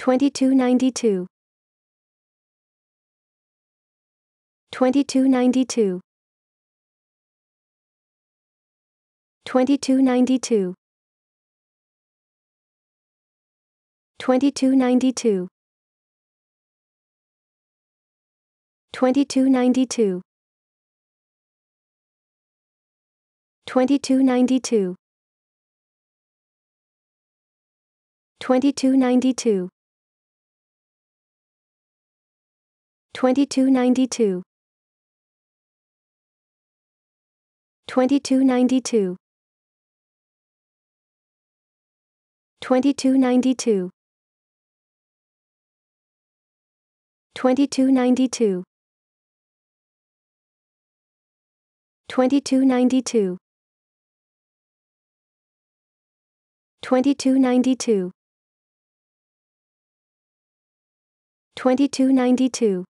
2292 2292 2292 2292 2292 2292 2292 2292 2292 2292 2292 2292 2292 2292